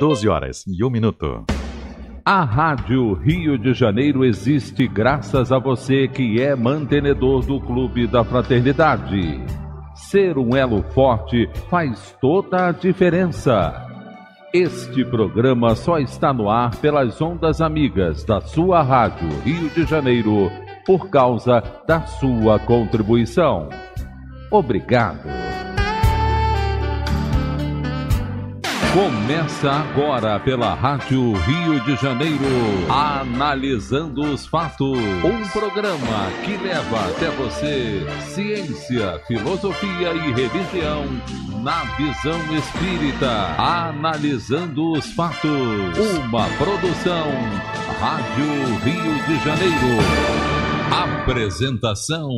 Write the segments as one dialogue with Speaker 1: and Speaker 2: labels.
Speaker 1: 12 horas e 1 minuto. A Rádio Rio de Janeiro existe graças a você que é mantenedor do Clube da Fraternidade. Ser um elo forte faz toda a diferença. Este programa só está no ar pelas ondas amigas da sua Rádio Rio de Janeiro por causa da sua contribuição. Obrigado. Começa agora pela Rádio Rio de Janeiro, analisando os fatos. Um programa que leva até você ciência, filosofia e religião na visão espírita, analisando os fatos. Uma produção Rádio Rio de Janeiro. Apresentação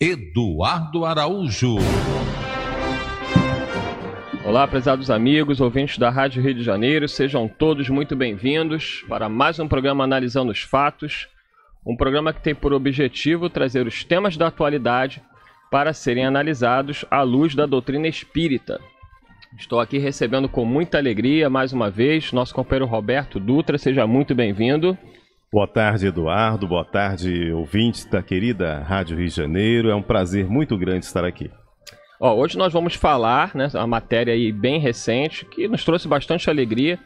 Speaker 1: Eduardo Araújo.
Speaker 2: Olá, prezados amigos, ouvintes da Rádio Rio de Janeiro, sejam todos muito bem-vindos para mais um programa Analisando os Fatos, um programa que tem por objetivo trazer os temas da atualidade para serem analisados à luz da doutrina espírita. Estou aqui recebendo com muita alegria, mais uma vez, nosso companheiro Roberto Dutra, seja muito bem-vindo. Boa tarde, Eduardo,
Speaker 3: boa tarde, ouvintes da querida Rádio Rio de Janeiro, é um prazer muito grande estar aqui.
Speaker 2: Ó, hoje nós vamos falar, né, uma matéria aí bem recente que nos trouxe bastante alegria.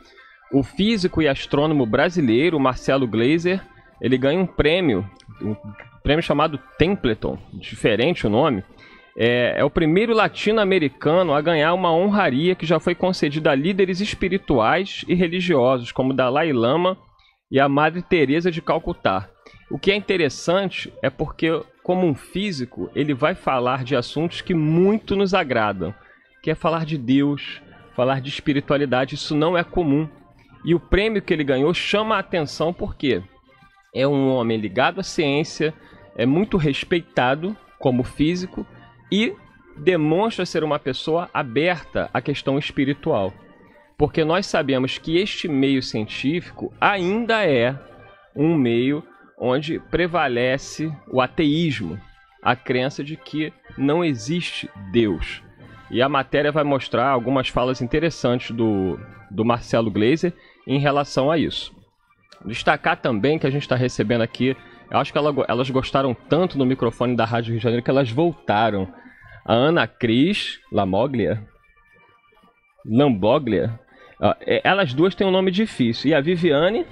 Speaker 2: O físico e astrônomo brasileiro Marcelo Glazer, ele ganha um prêmio, um prêmio chamado Templeton, diferente o nome. É, é o primeiro latino-americano a ganhar uma honraria que já foi concedida a líderes espirituais e religiosos, como Dalai Lama e a Madre Teresa de Calcutá. O que é interessante é porque como um físico, ele vai falar de assuntos que muito nos agradam, que é falar de Deus, falar de espiritualidade, isso não é comum. E o prêmio que ele ganhou chama a atenção porque é um homem ligado à ciência, é muito respeitado como físico e demonstra ser uma pessoa aberta à questão espiritual. Porque nós sabemos que este meio científico ainda é um meio onde prevalece o ateísmo, a crença de que não existe Deus. E a matéria vai mostrar algumas falas interessantes do, do Marcelo Glazer em relação a isso. Destacar também que a gente está recebendo aqui, eu acho que ela, elas gostaram tanto do microfone da Rádio Rio de Janeiro que elas voltaram. A Ana Cris Lamoglia, Lamboglia, é, elas duas têm um nome difícil. E a Viviane,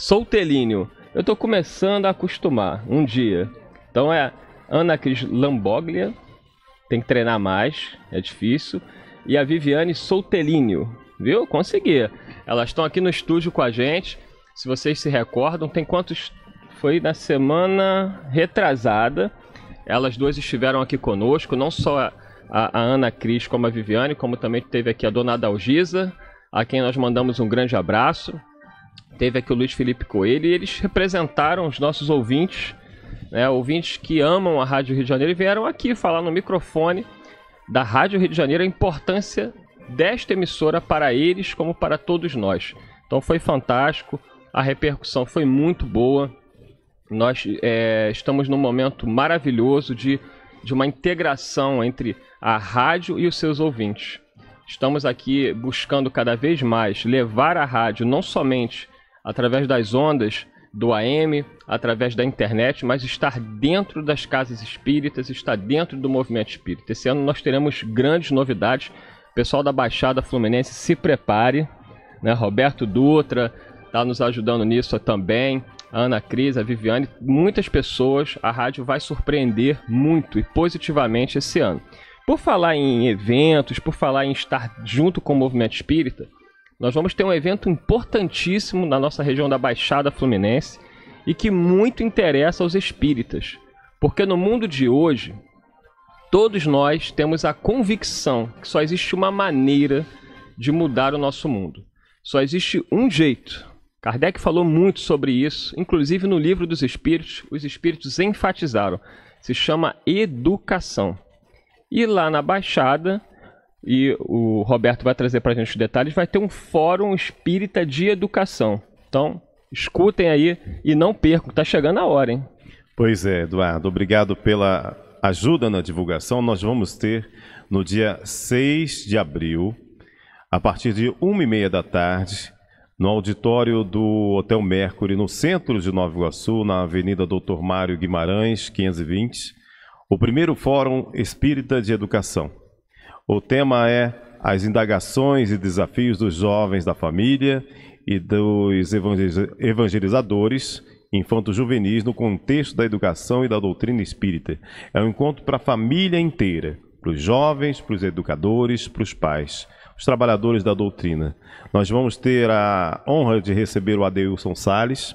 Speaker 2: Soltelíneo. Eu estou começando a acostumar um dia. Então é Ana Cris Lamboglia. Tem que treinar mais, é difícil. E a Viviane Soutelinho, Viu? Consegui. Elas estão aqui no estúdio com a gente. Se vocês se recordam, tem quantos. Foi na semana retrasada. Elas duas estiveram aqui conosco, não só a, a Ana Cris como a Viviane, como também teve aqui a dona Adalgisa, a quem nós mandamos um grande abraço teve aqui o Luiz Felipe Coelho e eles representaram os nossos ouvintes, né, ouvintes que amam a Rádio Rio de Janeiro e vieram aqui falar no microfone da Rádio Rio de Janeiro a importância desta emissora para eles como para todos nós. Então foi fantástico, a repercussão foi muito boa. Nós é, estamos num momento maravilhoso de, de uma integração entre a rádio e os seus ouvintes. Estamos aqui buscando cada vez mais levar a rádio não somente através das ondas do AM, através da internet, mas estar dentro das casas espíritas, estar dentro do movimento espírita. Esse ano nós teremos grandes novidades. pessoal da Baixada Fluminense se prepare, né? Roberto Dutra está nos ajudando nisso também. A Ana Cris, a Viviane, muitas pessoas, a rádio vai surpreender muito e positivamente esse ano. Por falar em eventos, por falar em estar junto com o movimento espírita, nós vamos ter um evento importantíssimo na nossa região da Baixada Fluminense e que muito interessa aos espíritas. Porque no mundo de hoje, todos nós temos a convicção que só existe uma maneira de mudar o nosso mundo. Só existe um jeito. Kardec falou muito sobre isso, inclusive no livro dos Espíritos, os Espíritos enfatizaram. Se chama educação. E lá na Baixada, e o Roberto vai trazer para a gente os detalhes, vai ter um fórum espírita de educação. Então, escutem aí e não percam, está chegando a hora, hein? Pois
Speaker 3: é, Eduardo, obrigado
Speaker 2: pela ajuda
Speaker 3: na divulgação. Nós vamos ter no dia 6 de abril, a partir de 1h30 da tarde, no auditório do Hotel Mercury, no centro de Nova Iguaçu, na Avenida Doutor Mário Guimarães, 520, o primeiro Fórum Espírita de Educação. O tema é as indagações e desafios dos jovens da família e dos evangelizadores infantos juvenis no contexto da educação e da doutrina espírita. É um encontro para a família inteira, para os jovens, para os educadores, para os pais, os trabalhadores da doutrina. Nós vamos ter a honra de receber o Adeilson Sales,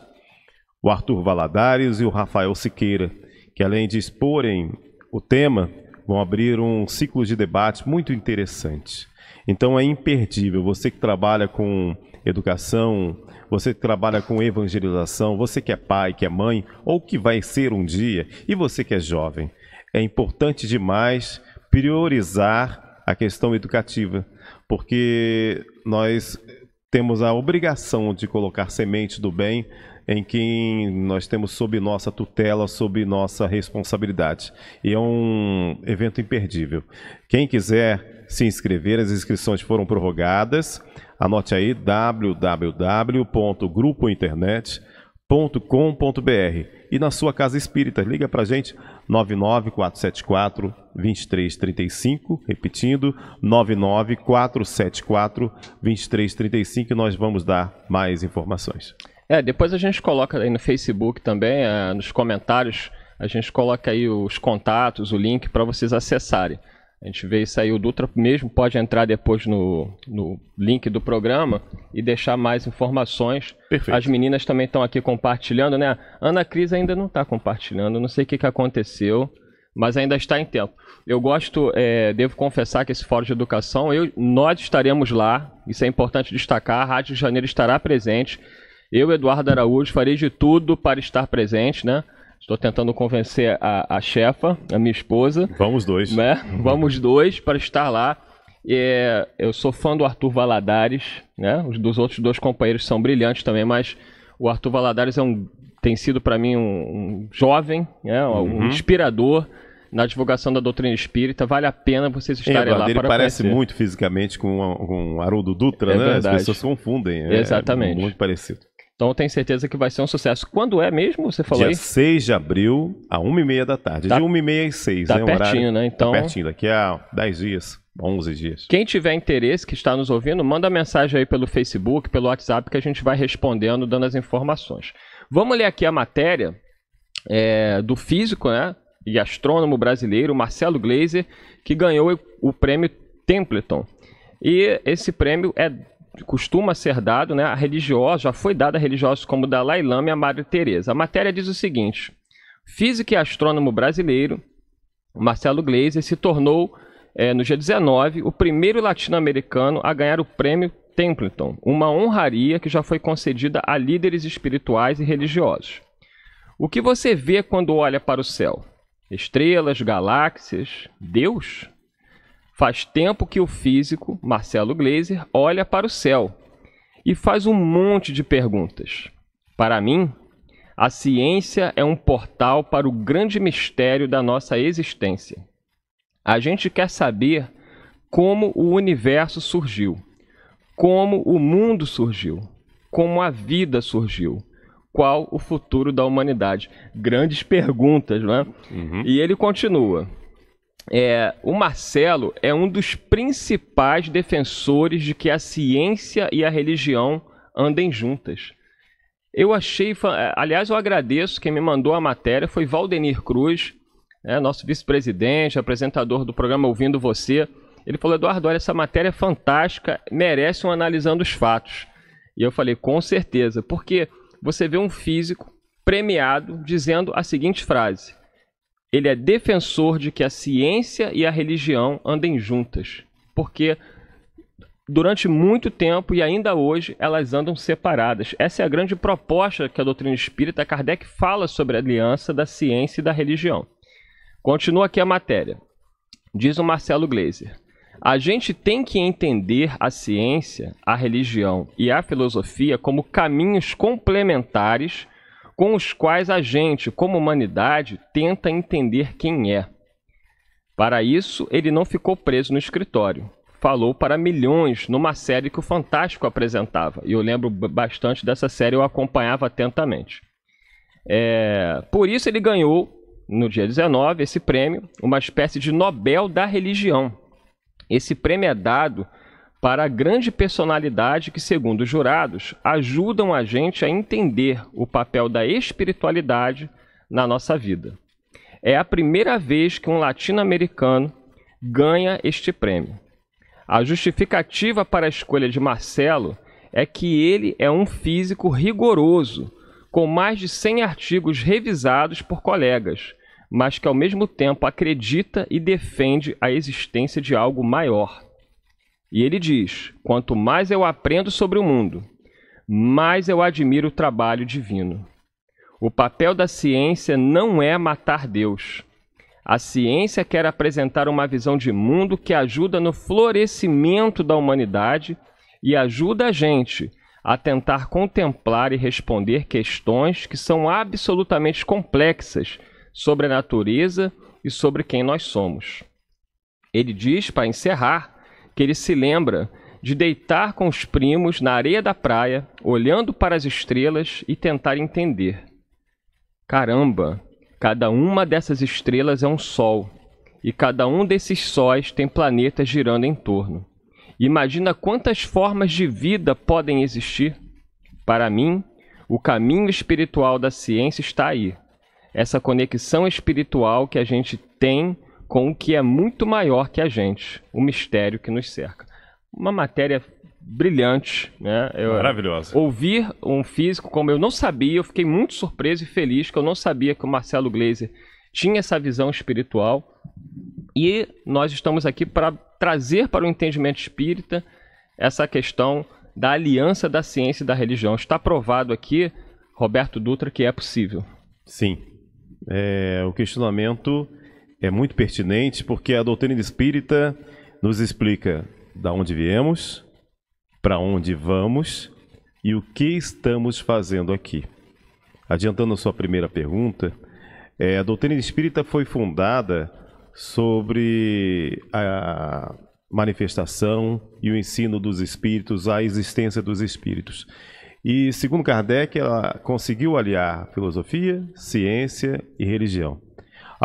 Speaker 3: o Arthur Valadares e o Rafael Siqueira, que além de exporem o tema, vão abrir um ciclo de debates muito interessante. Então é imperdível. Você que trabalha com educação, você que trabalha com evangelização, você que é pai, que é mãe, ou que vai ser um dia, e você que é jovem. É importante demais priorizar a questão educativa, porque nós temos a obrigação de colocar semente do bem em quem nós temos sob nossa tutela, sob nossa responsabilidade. E é um evento imperdível. Quem quiser se inscrever, as inscrições foram prorrogadas. Anote aí www.grupointernet.com.br e na sua casa espírita. Liga para a gente 99474 2335, repetindo 99474 2335 e nós vamos dar mais informações.
Speaker 2: É, depois a gente coloca aí no Facebook também, é, nos comentários, a gente coloca aí os contatos, o link para vocês acessarem. A gente vê isso aí, o Dutra mesmo pode entrar depois no, no link do programa e deixar mais informações. Perfeito. As meninas também estão aqui compartilhando, né? Ana Cris ainda não está compartilhando, não sei o que, que aconteceu, mas ainda está em tempo. Eu gosto, é, devo confessar que esse fórum de educação, eu, nós estaremos lá, isso é importante destacar, a Rádio de Janeiro estará presente. Eu, Eduardo Araújo, farei de tudo para estar presente, né? Estou tentando convencer a, a chefa, a minha esposa. Vamos dois. Né? Vamos dois para estar lá. É, eu sou fã do Arthur Valadares, né? Os dos outros dois companheiros são brilhantes também, mas o Arthur Valadares é um, tem sido para mim um, um, jovem, né? um uhum. inspirador na divulgação da doutrina espírita. Vale a pena vocês é, estarem é, lá. Ele parece conhecer.
Speaker 3: muito fisicamente com, com Haroldo Dutra, é né? Verdade. As pessoas confundem. É, é Exatamente. É muito parecido.
Speaker 2: Então eu tenho certeza que vai ser um sucesso. Quando é mesmo? Você falou Dia aí?
Speaker 3: 6 de abril, a 1h30 da tarde. Tá, de 1h30 às 6, tá né? Pertinho, tá horário, né? Então... Tá pertinho, daqui a 10 dias. 11 dias.
Speaker 2: Quem tiver interesse, que está nos ouvindo, manda mensagem aí pelo Facebook, pelo WhatsApp, que a gente vai respondendo, dando as informações. Vamos ler aqui a matéria é, do físico né, e astrônomo brasileiro Marcelo Glazer, que ganhou o prêmio Templeton. E esse prêmio é costuma ser dado, né, a religiosa já foi dada a religiosos como Dalai Lama e a Madre Teresa. A matéria diz o seguinte: físico e astrônomo brasileiro Marcelo Gleiser se tornou é, no dia 19 o primeiro latino-americano a ganhar o prêmio Templeton, uma honraria que já foi concedida a líderes espirituais e religiosos. O que você vê quando olha para o céu? Estrelas, galáxias, Deus? Faz tempo que o físico Marcelo Glazer olha para o céu e faz um monte de perguntas. Para mim, a ciência é um portal para o grande mistério da nossa existência. A gente quer saber como o universo surgiu, como o mundo surgiu, como a vida surgiu, qual o futuro da humanidade. Grandes perguntas, não é? Uhum. E ele continua é, o Marcelo é um dos principais defensores de que a ciência e a religião andem juntas. Eu achei, é, aliás, eu agradeço quem me mandou a matéria foi Valdenir Cruz, né, nosso vice-presidente, apresentador do programa Ouvindo Você. Ele falou: Eduardo, olha, essa matéria é fantástica, merece um analisando os fatos. E eu falei: com certeza, porque você vê um físico premiado dizendo a seguinte frase: ele é defensor de que a ciência e a religião andem juntas, porque durante muito tempo e ainda hoje elas andam separadas. Essa é a grande proposta que a doutrina espírita Kardec fala sobre a aliança da ciência e da religião. Continua aqui a matéria. Diz o Marcelo Gleiser: A gente tem que entender a ciência, a religião e a filosofia como caminhos complementares com os quais a gente, como humanidade, tenta entender quem é. Para isso, ele não ficou preso no escritório. Falou para milhões numa série que o Fantástico apresentava. E eu lembro bastante dessa série, eu acompanhava atentamente. É... Por isso, ele ganhou, no dia 19, esse prêmio, uma espécie de Nobel da Religião. Esse prêmio é dado para a grande personalidade que, segundo os jurados, ajudam a gente a entender o papel da espiritualidade na nossa vida. É a primeira vez que um latino-americano ganha este prêmio. A justificativa para a escolha de Marcelo é que ele é um físico rigoroso, com mais de 100 artigos revisados por colegas, mas que ao mesmo tempo acredita e defende a existência de algo maior e ele diz: Quanto mais eu aprendo sobre o mundo, mais eu admiro o trabalho divino. O papel da ciência não é matar Deus. A ciência quer apresentar uma visão de mundo que ajuda no florescimento da humanidade e ajuda a gente a tentar contemplar e responder questões que são absolutamente complexas sobre a natureza e sobre quem nós somos. Ele diz, para encerrar, que ele se lembra de deitar com os primos na areia da praia, olhando para as estrelas e tentar entender. Caramba, cada uma dessas estrelas é um sol, e cada um desses sóis tem planetas girando em torno. Imagina quantas formas de vida podem existir. Para mim, o caminho espiritual da ciência está aí. Essa conexão espiritual que a gente tem com o que é muito maior que a gente, o mistério que nos cerca. Uma matéria brilhante, né? Eu, Maravilhosa. Ouvir um físico como eu não sabia, eu fiquei muito surpreso e feliz que eu não sabia que o Marcelo Glazer tinha essa visão espiritual. E nós estamos aqui para trazer para o entendimento espírita essa questão da aliança da ciência e da religião. Está provado aqui, Roberto Dutra, que é possível.
Speaker 3: Sim. É, o
Speaker 2: questionamento é muito pertinente
Speaker 3: porque a doutrina espírita nos explica da onde viemos, para onde vamos e o que estamos fazendo aqui. Adiantando a sua primeira pergunta, é, a doutrina espírita foi fundada sobre a manifestação e o ensino dos espíritos, a existência dos espíritos. E, segundo Kardec, ela conseguiu aliar filosofia, ciência e religião.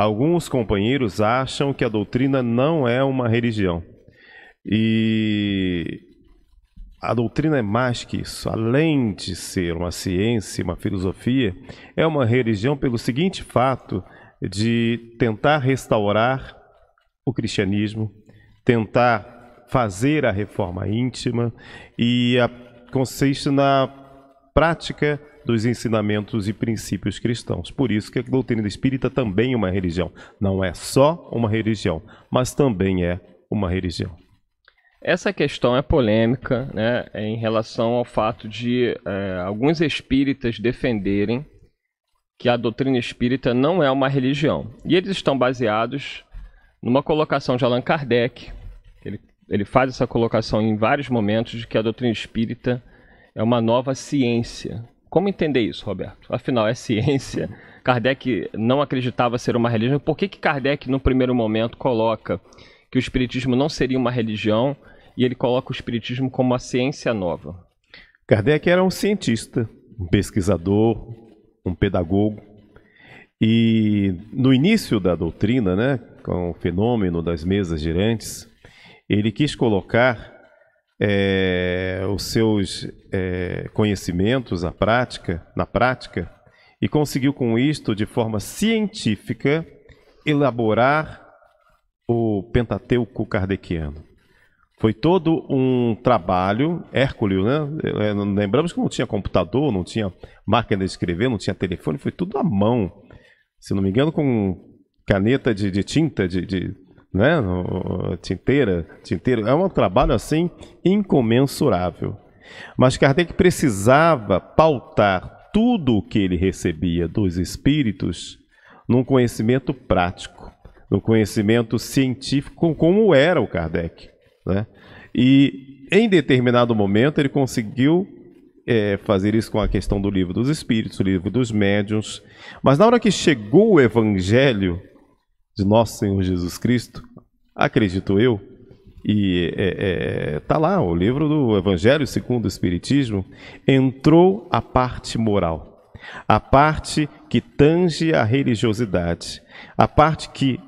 Speaker 3: Alguns companheiros acham que a doutrina não é uma religião. E a doutrina é mais que isso. Além de ser uma ciência, uma filosofia, é uma religião pelo seguinte fato de tentar restaurar o cristianismo, tentar fazer a reforma íntima e a, consiste na prática dos ensinamentos e princípios cristãos. Por isso que a doutrina espírita também é uma religião. Não é só uma religião, mas também é uma religião.
Speaker 2: Essa questão é polêmica né, é em relação ao fato de é, alguns espíritas defenderem que a doutrina espírita não é uma religião. E eles estão baseados numa colocação de Allan Kardec. Ele, ele faz essa colocação em vários momentos de que a doutrina espírita é uma nova ciência. Como entender isso, Roberto? Afinal, é ciência. Kardec não acreditava ser uma religião. Por que, que Kardec, no primeiro momento, coloca que o Espiritismo não seria uma religião e ele coloca o Espiritismo como uma ciência nova?
Speaker 3: Kardec era um cientista, um pesquisador, um pedagogo. E no início da doutrina, né, com o fenômeno das mesas girantes, ele quis colocar é, os seus é, conhecimentos à prática, na prática, e conseguiu com isto, de forma científica, elaborar o Pentateuco kardeciano. Foi todo um trabalho Hércules, né? Eh, lembramos que não tinha computador, não tinha máquina de escrever, não tinha telefone, foi tudo à mão. Se não me engano, com caneta de, de tinta, de, de né? Tinteira, tinteiro. É um trabalho assim incomensurável. Mas Kardec precisava pautar tudo o que ele recebia dos espíritos num conhecimento prático, num conhecimento científico, como era o Kardec. Né? E em determinado momento ele conseguiu é, fazer isso com a questão do livro dos espíritos, o livro dos médiuns. Mas na hora que chegou o evangelho, de nosso Senhor Jesus Cristo, acredito eu, e está é, é, tá lá o livro do Evangelho segundo o Espiritismo, entrou a parte moral, a parte que tange a religiosidade, a parte que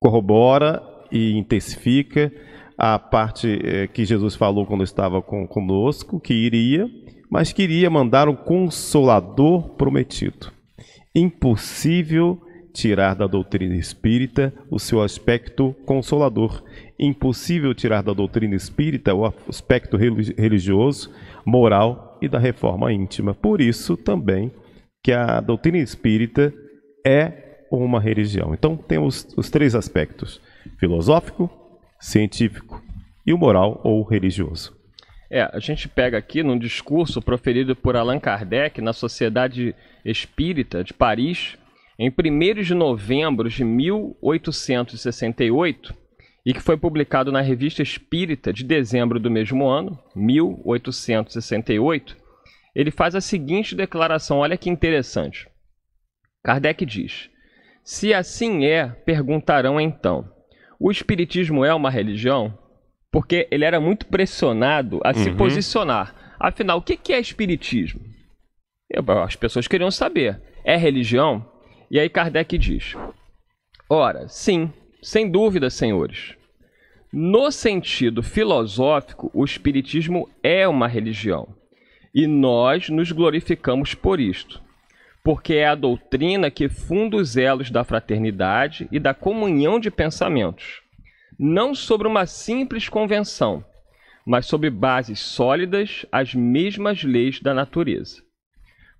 Speaker 3: corrobora e intensifica a parte é, que Jesus falou quando estava com, conosco, que iria, mas queria mandar o um consolador prometido. Impossível tirar da doutrina espírita o seu aspecto consolador. Impossível tirar da doutrina espírita o aspecto religioso, moral e da reforma íntima. Por isso também que a doutrina espírita é uma religião. Então temos os três aspectos: filosófico, científico e o moral ou religioso.
Speaker 2: É, a gente pega aqui num discurso proferido por Allan Kardec na Sociedade Espírita de Paris, em 1 de novembro de 1868 e que foi publicado na Revista Espírita de dezembro do mesmo ano, 1868, ele faz a seguinte declaração, olha que interessante. Kardec diz: Se assim é, perguntarão então: o espiritismo é uma religião? Porque ele era muito pressionado a uhum. se posicionar. Afinal, o que é espiritismo? As pessoas queriam saber. É religião? E aí Kardec diz: Ora, sim, sem dúvida, senhores. No sentido filosófico, o Espiritismo é uma religião. E nós nos glorificamos por isto, porque é a doutrina que funda os elos da fraternidade e da comunhão de pensamentos, não sobre uma simples convenção, mas sobre bases sólidas às mesmas leis da natureza.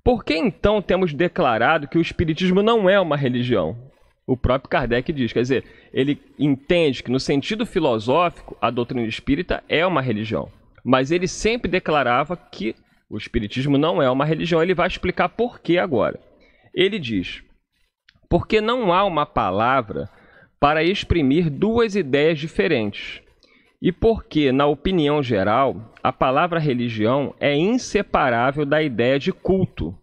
Speaker 2: Por que então temos declarado que o Espiritismo não é uma religião? O próprio Kardec diz, quer dizer, ele entende que no sentido filosófico a doutrina espírita é uma religião, mas ele sempre declarava que o Espiritismo não é uma religião. Ele vai explicar por que agora. Ele diz: porque não há uma palavra para exprimir duas ideias diferentes. E porque, na opinião geral, a palavra religião é inseparável da ideia de culto,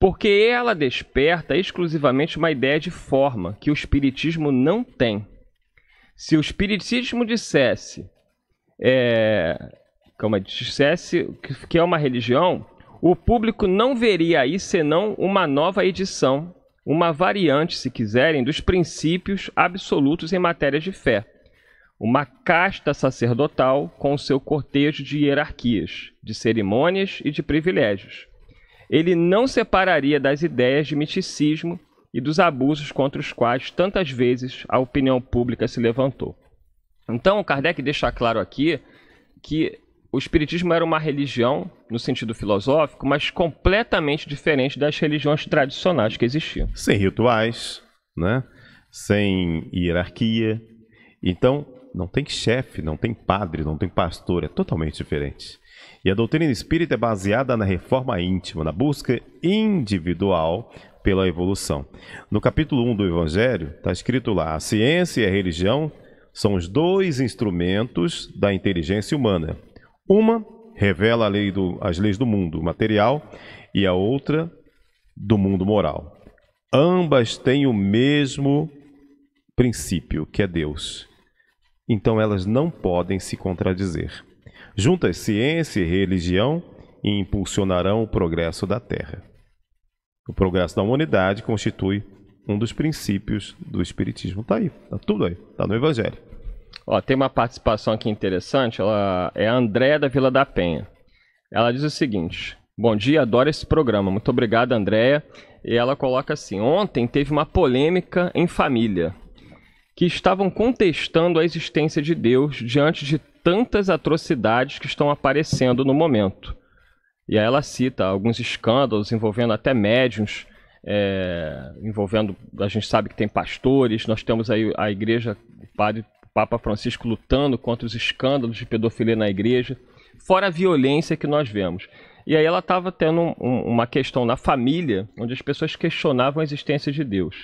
Speaker 2: porque ela desperta exclusivamente uma ideia de forma que o Espiritismo não tem. Se o Espiritismo dissesse, é, como é, dissesse que é uma religião, o público não veria aí senão uma nova edição, uma variante, se quiserem, dos princípios absolutos em matéria de fé. Uma casta sacerdotal com seu cortejo de hierarquias, de cerimônias e de privilégios ele não separaria das ideias de misticismo e dos abusos contra os quais tantas vezes a opinião pública se levantou. Então, Kardec deixa claro aqui que o Espiritismo era uma religião, no sentido filosófico, mas completamente diferente das religiões tradicionais que existiam.
Speaker 3: Sem rituais, né? sem hierarquia. Então, não tem chefe, não tem padre, não tem pastor, é totalmente diferente. E a doutrina espírita é baseada na reforma íntima, na busca individual pela evolução. No capítulo 1 do Evangelho, está escrito lá: a ciência e a religião são os dois instrumentos da inteligência humana. Uma revela lei do, as leis do mundo material e a outra do mundo moral. Ambas têm o mesmo princípio, que é Deus. Então elas não podem se contradizer juntas ciência e religião e impulsionarão o progresso da Terra. O progresso da humanidade constitui um dos princípios do Espiritismo. Está aí, está tudo aí,
Speaker 2: está no Evangelho. Ó, tem uma participação aqui interessante, ela é a Andréa da Vila da Penha. Ela diz o seguinte: Bom dia, adoro esse programa. Muito obrigado, Andréa. E ela coloca assim: Ontem teve uma polêmica em família que estavam contestando a existência de Deus diante de tantas atrocidades que estão aparecendo no momento. E aí ela cita alguns escândalos envolvendo até médiums, é, envolvendo, a gente sabe que tem pastores, nós temos aí a igreja, o padre o Papa Francisco lutando contra os escândalos de pedofilia na igreja, fora a violência que nós vemos. E aí ela estava tendo um, um, uma questão na família, onde as pessoas questionavam a existência de Deus.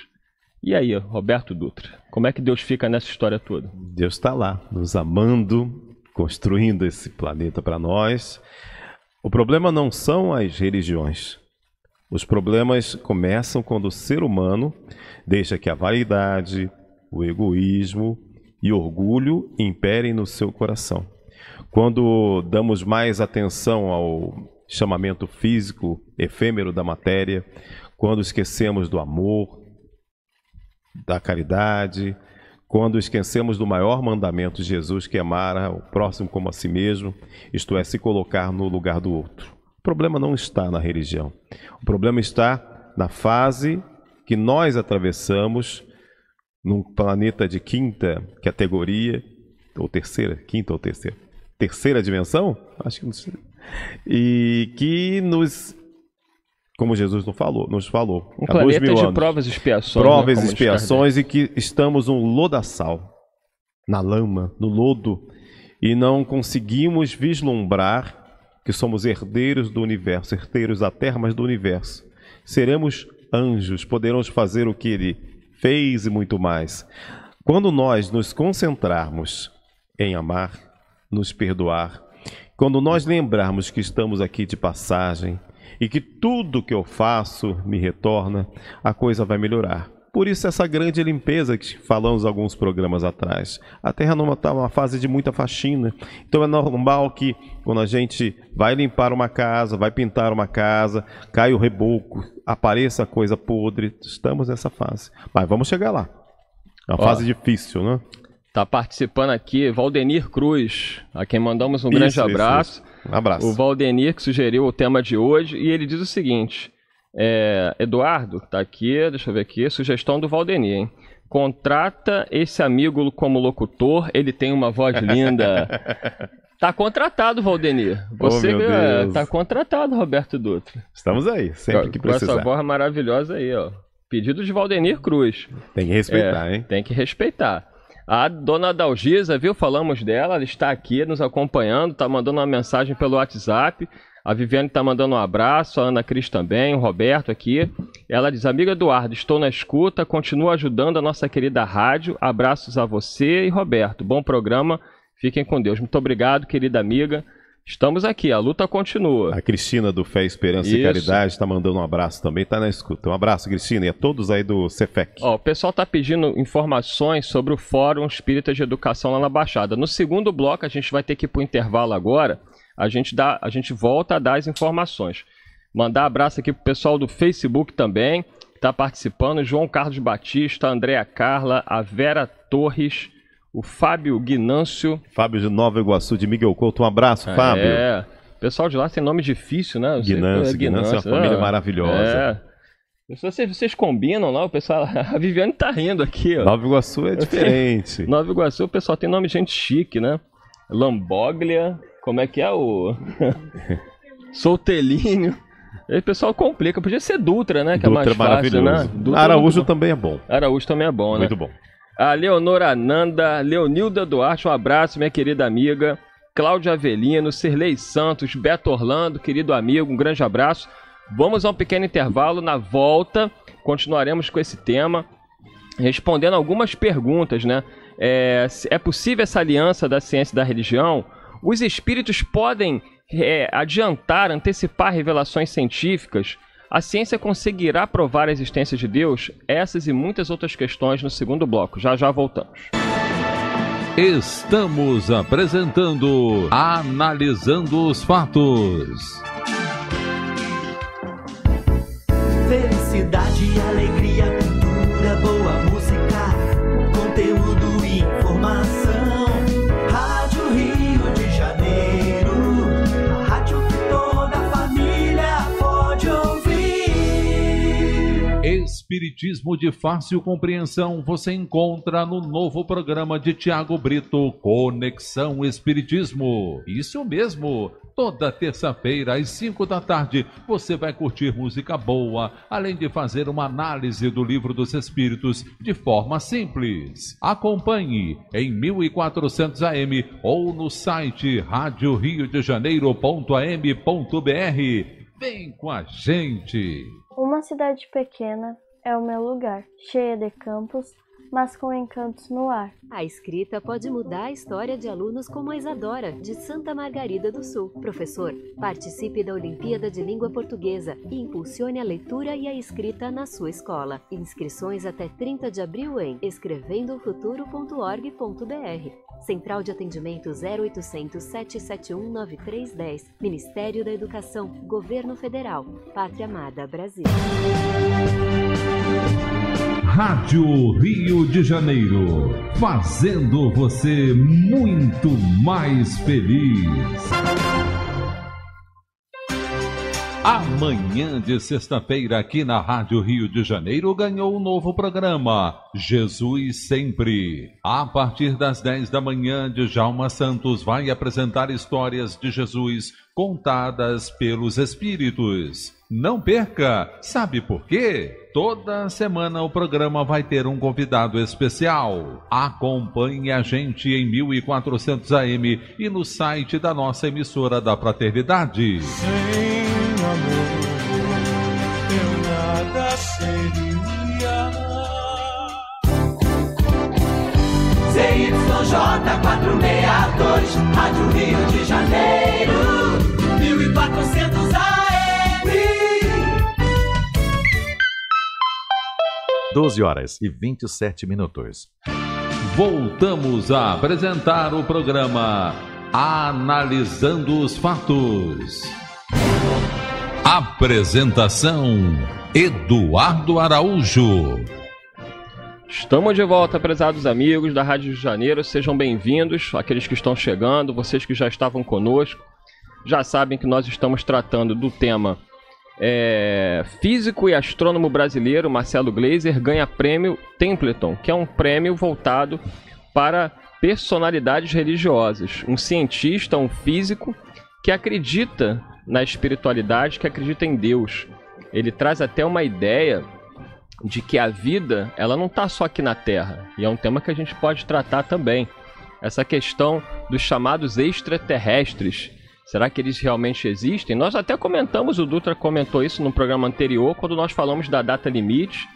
Speaker 2: E aí, Roberto Dutra, como é que Deus fica nessa história toda?
Speaker 3: Deus está lá, nos amando, construindo esse planeta para nós. O problema não são as religiões. Os problemas começam quando o ser humano deixa que a vaidade, o egoísmo e orgulho imperem no seu coração. Quando damos mais atenção ao chamamento físico efêmero da matéria, quando esquecemos do amor, da caridade, quando esquecemos do maior mandamento de Jesus, que é amar o próximo como a si mesmo, isto é, se colocar no lugar do outro. O problema não está na religião. O problema está na fase que nós atravessamos num planeta de quinta categoria, ou terceira, quinta ou terceira, terceira dimensão? Acho que não sei. E que nos como Jesus nos falou, nos falou um há planeta é mil de anos. provas e expiações. Né? Provas e né, expiações e que estamos um lodaçal, na lama, no lodo, e não conseguimos vislumbrar que somos herdeiros do universo, herdeiros da terra, mas do universo. Seremos anjos, poderemos fazer o que ele fez e muito mais. Quando nós nos concentrarmos em amar, nos perdoar, quando nós lembrarmos que estamos aqui de passagem, e que tudo que eu faço me retorna, a coisa vai melhorar. Por isso, essa grande limpeza que falamos alguns programas atrás. A Terra não está numa tá fase de muita faxina. Então, é normal que quando a gente vai limpar uma casa, vai pintar uma casa, cai o reboco, apareça coisa podre. Estamos nessa fase. Mas vamos chegar lá. É uma Ó, fase difícil, né?
Speaker 2: Tá participando aqui Valdenir Cruz, a quem mandamos um isso, grande abraço. Isso, isso. Um abraço. O Valdenir que sugeriu o tema de hoje e ele diz o seguinte: é, Eduardo, tá aqui, deixa eu ver aqui, sugestão do Valdenir, hein? Contrata esse amigo como locutor, ele tem uma voz linda. Tá contratado, Valdenir. Oh, Você oh, tá contratado, Roberto Dutra. Estamos aí, sempre que precisar. Com essa voz maravilhosa aí, ó. Pedido de Valdenir Cruz. Tem que respeitar, é, hein? Tem que respeitar. A dona Dalgisa, viu? Falamos dela, ela está aqui nos acompanhando, está mandando uma mensagem pelo WhatsApp. A Viviane está mandando um abraço, a Ana Cris também, o Roberto aqui. Ela diz: Amiga Eduardo, estou na escuta, continua ajudando a nossa querida rádio. Abraços a você e Roberto. Bom programa, fiquem com Deus. Muito obrigado, querida amiga. Estamos aqui, a luta continua. A Cristina do Fé, Esperança Isso. e Caridade
Speaker 3: está mandando um abraço também, está na escuta. Um abraço, Cristina, e a todos aí do Cefec.
Speaker 2: Ó, o pessoal está pedindo informações sobre o Fórum Espírita de Educação lá na Baixada. No segundo bloco, a gente vai ter que ir para o intervalo agora, a gente, dá, a gente volta a dar as informações. Mandar abraço aqui para o pessoal do Facebook também, está participando, João Carlos Batista, Andréa Carla, a Vera Torres o Fábio Guinâncio. Fábio de Nova Iguaçu, de Miguel Couto. Um abraço, é, Fábio. É. O pessoal de lá tem nome difícil, né? Guinâncio, sei, é, Guinâncio é uma família é. maravilhosa. É. Vocês, vocês combinam lá, o pessoal. A Viviane tá rindo aqui, ó. Nova Iguaçu é diferente. Tenho, Nova Iguaçu, o pessoal tem nome de gente chique, né? Lamboglia, como é que é o. Soltelinho. Aí o pessoal complica. Podia ser Dutra, né? Que é né? Dutra é mais fácil, né? Dutra Araújo é também é bom. Araújo também é bom, né? Muito bom a Leonora Nanda, Leonilda Duarte, um abraço, minha querida amiga. Cláudia Avelino, Sirlei Santos, Beto Orlando, querido amigo, um grande abraço. Vamos a um pequeno intervalo. Na volta, continuaremos com esse tema, respondendo algumas perguntas, né? É, é possível essa aliança da ciência e da religião? Os espíritos podem é, adiantar, antecipar revelações científicas? A ciência conseguirá provar a existência de Deus? Essas e muitas outras questões no segundo bloco. Já já voltamos.
Speaker 1: Estamos apresentando Analisando os Fatos.
Speaker 3: Felicidade e alegria
Speaker 1: Espiritismo de fácil compreensão você encontra no novo programa de Tiago Brito, Conexão Espiritismo. Isso mesmo! Toda terça-feira, às 5 da tarde, você vai curtir música boa, além de fazer uma análise do Livro dos Espíritos de forma simples. Acompanhe em 1400 AM ou no site radioriodejaneiro.am.br. Vem com a gente! Uma cidade pequena é o meu lugar, cheia de campos, mas com encantos no ar.
Speaker 3: A escrita pode mudar a história de alunos como a Isadora, de Santa Margarida do Sul. Professor, participe da Olimpíada de Língua Portuguesa e impulsione a leitura e a escrita na sua escola. Inscrições até 30 de abril em escrevendofuturo.org.br. Central de Atendimento 0800 771 9310. Ministério da Educação, Governo Federal, Pátria Amada Brasil.
Speaker 1: Rádio Rio de Janeiro, fazendo você muito mais feliz. Amanhã de sexta-feira, aqui na Rádio Rio de Janeiro, ganhou um novo programa, Jesus Sempre. A partir das 10 da manhã, Djalma Santos vai apresentar histórias de Jesus contadas pelos Espíritos. Não perca! Sabe por quê? Toda semana o programa vai ter um convidado especial. Acompanhe a gente em 1400 AM e no site da nossa emissora da Fraternidade.
Speaker 3: Sem amor, eu nada seria.
Speaker 1: zyj 462 Rádio Rio de Janeiro,
Speaker 3: 1400 AM.
Speaker 1: 12 horas e 27 minutos. Voltamos a apresentar o programa Analisando os Fatos. Apresentação: Eduardo
Speaker 2: Araújo. Estamos de volta, prezados amigos da Rádio de Janeiro. Sejam bem-vindos, aqueles que estão chegando, vocês que já estavam conosco. Já sabem que nós estamos tratando do tema é, físico e astrônomo brasileiro Marcelo Glazer ganha prêmio Templeton, que é um prêmio voltado para personalidades religiosas. Um cientista, um físico que acredita na espiritualidade, que acredita em Deus. Ele traz até uma ideia de que a vida ela não está só aqui na Terra e é um tema que a gente pode tratar também. Essa questão dos chamados extraterrestres Será que eles realmente existem? Nós até comentamos, o Dutra comentou isso no programa anterior, quando nós falamos da data limite,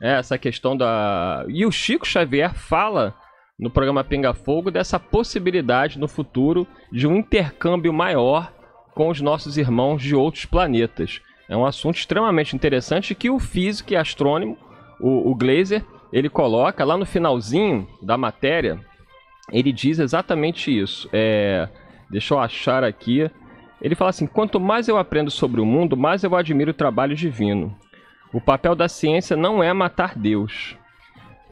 Speaker 2: né, essa questão da. E o Chico Xavier fala no programa Pinga Fogo dessa possibilidade no futuro de um intercâmbio maior com os nossos irmãos de outros planetas. É um assunto extremamente interessante que o físico e astrônomo, o, o Glazer, ele coloca lá no finalzinho da matéria, ele diz exatamente isso. É Deixa eu achar aqui. Ele fala assim: quanto mais eu aprendo sobre o mundo, mais eu admiro o trabalho divino. O papel da ciência não é matar Deus.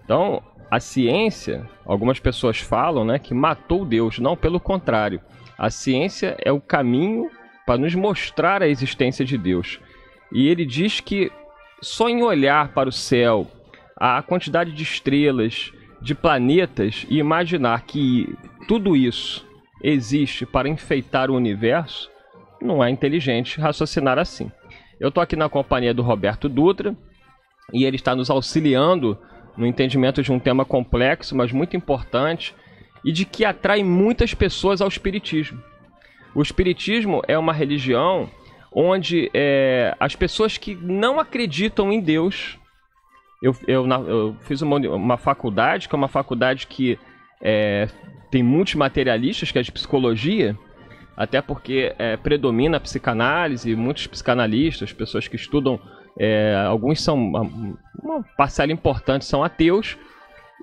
Speaker 2: Então, a ciência, algumas pessoas falam, né, que matou Deus. Não, pelo contrário. A ciência é o caminho para nos mostrar a existência de Deus. E ele diz que só em olhar para o céu, a quantidade de estrelas, de planetas e imaginar que tudo isso existe para enfeitar o universo, não é inteligente raciocinar assim. Eu estou aqui na companhia do Roberto Dutra e ele está nos auxiliando no entendimento de um tema complexo, mas muito importante e de que atrai muitas pessoas ao Espiritismo. O Espiritismo é uma religião onde é, as pessoas que não acreditam em Deus. Eu, eu, eu fiz uma, uma faculdade, que é uma faculdade que é, tem muitos materialistas, que é de psicologia, até porque é, predomina a psicanálise, muitos psicanalistas, pessoas que estudam, é, alguns são, uma parcela importante são ateus,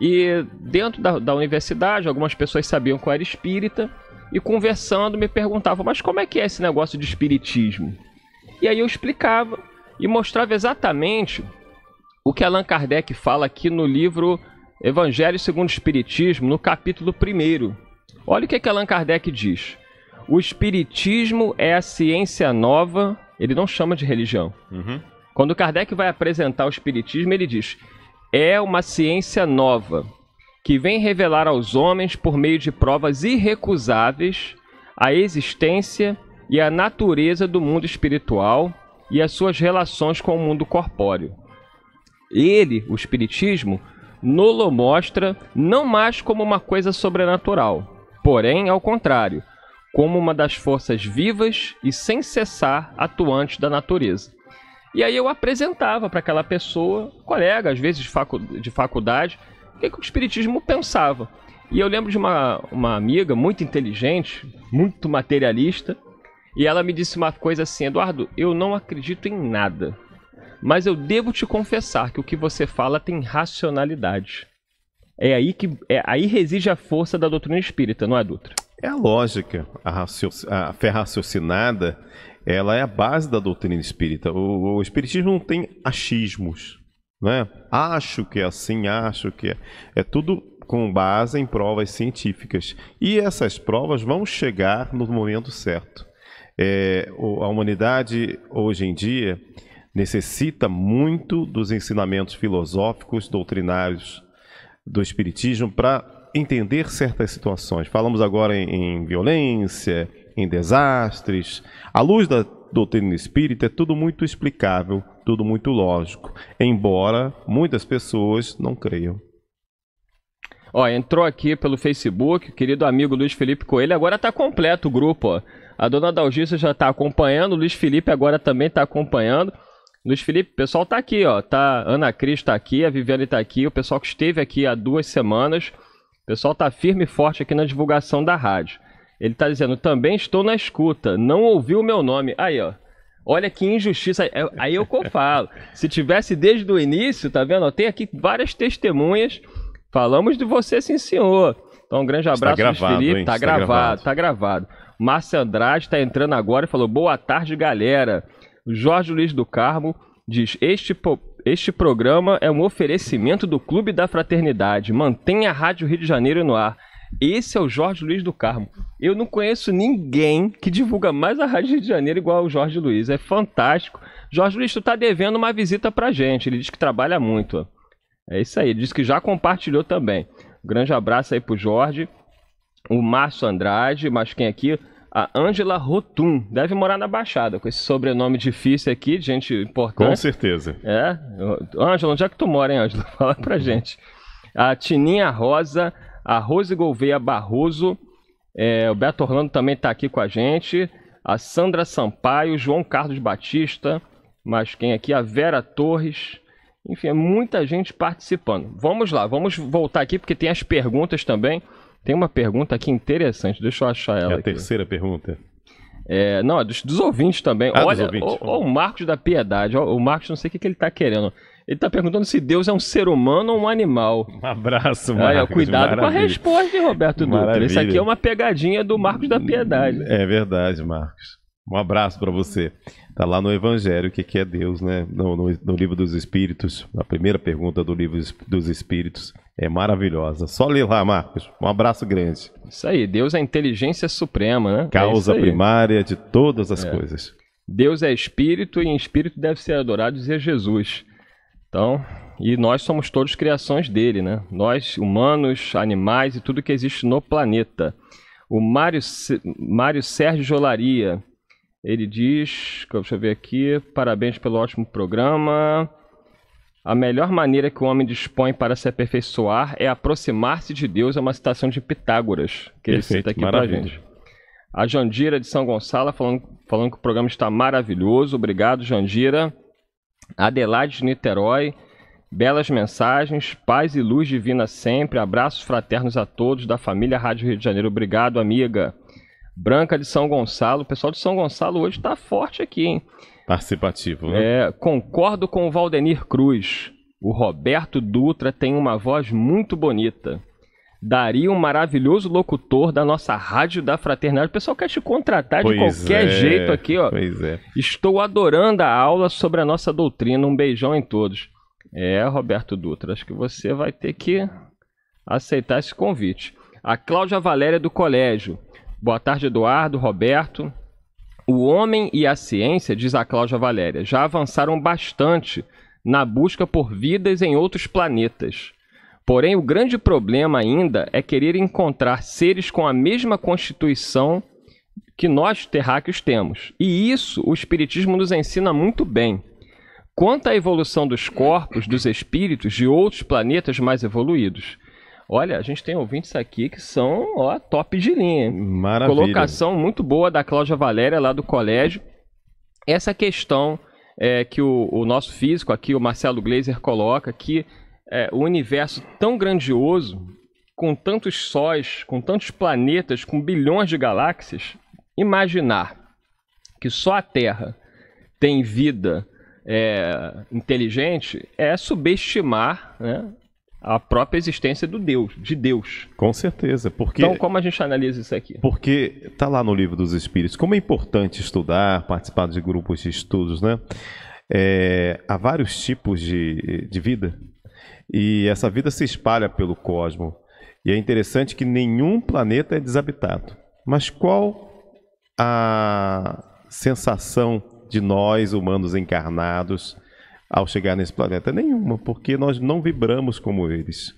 Speaker 2: e dentro da, da, universidade, algumas pessoas sabiam que eu era espírita, e conversando me perguntavam, mas como é que é esse negócio de espiritismo? E aí eu explicava e mostrava exatamente o que Allan Kardec fala aqui no livro Evangelho segundo o Espiritismo, no capítulo 1. Olha o que, é que Allan Kardec diz. O Espiritismo é a ciência nova, ele não chama de religião. Uhum. Quando Kardec vai apresentar o Espiritismo, ele diz: é uma ciência nova que vem revelar aos homens, por meio de provas irrecusáveis, a existência e a natureza do mundo espiritual e as suas relações com o mundo corpóreo. Ele, o Espiritismo, Nolo mostra não mais como uma coisa sobrenatural, porém, ao contrário, como uma das forças vivas e sem cessar atuantes da natureza. E aí eu apresentava para aquela pessoa, colega, às vezes de, de faculdade, o que, que, o Espiritismo pensava. E eu lembro de uma, uma amiga muito inteligente, muito materialista, e ela me disse uma coisa assim: Eduardo, eu não acredito em nada. Mas eu devo te confessar que o que você fala tem racionalidade. É aí que é, aí reside a força da doutrina espírita, não é, Dutra? É a lógica. A, racio, a fé raciocinada
Speaker 3: ela é a base da doutrina espírita. O, o espiritismo não tem achismos. Né? Acho que é assim, acho que é. É tudo com base em provas científicas. E essas provas vão chegar no momento certo. É, a humanidade, hoje em dia, necessita muito dos ensinamentos filosóficos, doutrinários do Espiritismo para entender certas situações. Falamos agora em, em violência, em desastres. À luz da doutrina espírita, é tudo muito explicável, tudo muito lógico, embora muitas pessoas não creiam.
Speaker 2: Ó, entrou aqui pelo Facebook, o querido amigo Luiz Felipe Coelho, agora está completo o grupo, ó. A dona Dalgisa já está acompanhando, o Luiz Felipe agora também está acompanhando. Luiz Felipe, o pessoal tá aqui, ó. Tá, Ana Cris tá aqui, a Viviane tá aqui, o pessoal que esteve aqui há duas semanas. O pessoal tá firme e forte aqui na divulgação da rádio. Ele tá dizendo, também estou na escuta, não ouviu o meu nome. Aí, ó. Olha que injustiça. É, aí é eu falo. Se tivesse desde o início, tá vendo? Tem aqui várias testemunhas. Falamos de você, sim, senhor. Então, um grande abraço, Está gravado, Luiz Felipe. Hein? Tá Está gravado, gravado, tá gravado. Márcia Andrade está entrando agora e falou: boa tarde, galera. Jorge Luiz do Carmo diz: Este, este programa é um oferecimento do Clube da Fraternidade. Mantenha a Rádio Rio de Janeiro no ar. Esse é o Jorge Luiz do Carmo. Eu não conheço ninguém que divulga mais a Rádio Rio de Janeiro igual o Jorge Luiz. É fantástico. Jorge Luiz, tu tá devendo uma visita pra gente. Ele diz que trabalha muito. É isso aí. Ele diz que já compartilhou também. Um grande abraço aí pro Jorge. O Márcio Andrade, mas quem aqui? A Ângela Rotum deve morar na Baixada, com esse sobrenome difícil aqui, de gente importante. Com certeza. É. Ângela, onde é que tu mora, hein, Ângela? Fala pra gente. A Tininha Rosa, a Rose Gouveia Barroso, é, o Beto Orlando também está aqui com a gente. A Sandra Sampaio, João Carlos Batista, mas quem aqui? A Vera Torres. Enfim, é muita gente participando. Vamos lá, vamos voltar aqui porque tem as perguntas também. Tem uma pergunta aqui interessante, deixa eu achar ela. É a aqui. terceira pergunta. É, não, é dos, dos ouvintes também. Ah, Olha, ouvintes. O, o, Marcos da Piedade, o, o Marcos, não sei o que, que ele está querendo. Ele está perguntando se Deus é um ser humano ou um animal. Um abraço, Marcos. cuidado maravilha. com a resposta, Roberto Dutra. Isso aqui é uma pegadinha do Marcos da Piedade.
Speaker 3: É verdade, Marcos. Um abraço para você. Está lá no Evangelho, o que, que é Deus, né? No, no, no, Livro dos Espíritos. A primeira pergunta do Livro dos Espíritos é maravilhosa. Só ler lá, Marcos. Um abraço grande.
Speaker 2: Isso aí, Deus é a inteligência suprema, né? É Causa é
Speaker 3: primária de todas
Speaker 2: as é. coisas. Deus é espírito e em espírito deve ser adorado dizer Jesus. Então, e nós somos todos criações dele, né? Nós, humanos, animais e tudo que existe no planeta. O Mário, Mário Sérgio Olaria. Ele diz, deixa eu ver aqui, parabéns pelo ótimo programa. A melhor maneira que o homem dispõe para se aperfeiçoar é aproximar-se de Deus, é uma citação de Pitágoras, que Perfeito, ele cita aqui para a gente. A Jandira de São Gonçalo falando, falando que o programa está maravilhoso. Obrigado, Jandira. Adelaide de Niterói, belas mensagens, paz e luz divina sempre. Abraços fraternos a todos da família Rádio Rio de Janeiro. Obrigado, amiga. Branca de São Gonçalo. O pessoal de São Gonçalo hoje está forte aqui, hein? Participativo, né? É, concordo com o Valdenir Cruz. O Roberto Dutra tem uma voz muito bonita. Daria um maravilhoso locutor da nossa rádio da fraternidade. O pessoal quer te contratar pois de qualquer é, jeito aqui, ó. Pois é. Estou adorando a aula sobre a nossa doutrina. Um beijão em todos. É, Roberto Dutra, acho que você vai ter que aceitar esse convite. A Cláudia Valéria do colégio. Boa tarde, Eduardo, Roberto. O homem e a ciência, diz a Cláudia Valéria, já avançaram bastante na busca por vidas em outros planetas. Porém, o grande problema ainda é querer encontrar seres com a mesma constituição que nós terráqueos temos. E isso o Espiritismo nos ensina muito bem. Quanto à evolução dos corpos, dos espíritos de outros planetas mais evoluídos. Olha, a gente tem ouvintes aqui que são, ó, top de linha. Maravilha. Colocação muito boa da Cláudia Valéria, lá do colégio. Essa questão é, que o, o, nosso físico aqui, o Marcelo Glazer, coloca, que é, o universo tão grandioso, com tantos sóis, com tantos planetas, com bilhões de galáxias, imaginar que só a Terra tem vida é, inteligente é subestimar né, a própria existência do Deus, de Deus. Com
Speaker 3: certeza, porque Então,
Speaker 2: como a gente analisa isso aqui?
Speaker 3: Porque está lá no livro dos Espíritos, como é importante estudar, participar de grupos de estudos, né? É, há vários tipos de, de vida e essa vida se espalha pelo cosmos. E é interessante que nenhum planeta é desabitado. Mas qual a sensação de nós humanos encarnados? ao chegar nesse planeta? Nenhuma, porque nós não vibramos como eles.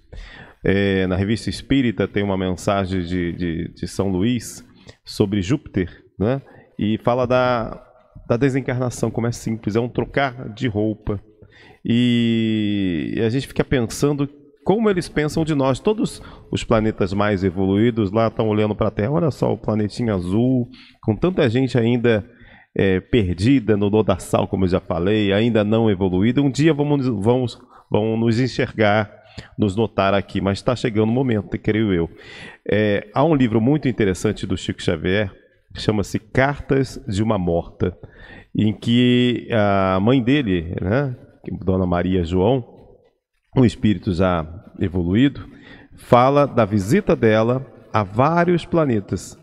Speaker 3: É, na revista Espírita tem uma mensagem de, de, de São Luís sobre Júpiter, né? E fala da, da desencarnação, como é simples, é um trocar de roupa. E a gente fica pensando como eles pensam de nós. Todos os planetas mais evoluídos lá estão olhando para a Terra, olha só o planetinho azul, com tanta gente ainda é, perdida no lodaçal, como eu já falei, ainda não evoluída. Um dia vamos, vamos, vamos nos enxergar nos notar aqui, mas está chegando o momento, creio eu. É, há um livro muito interessante do Chico Xavier, chama-se Cartas de uma Morta, em que a mãe dele, né, é Dona Maria João, um espírito já evoluído, fala da visita dela a vários planetas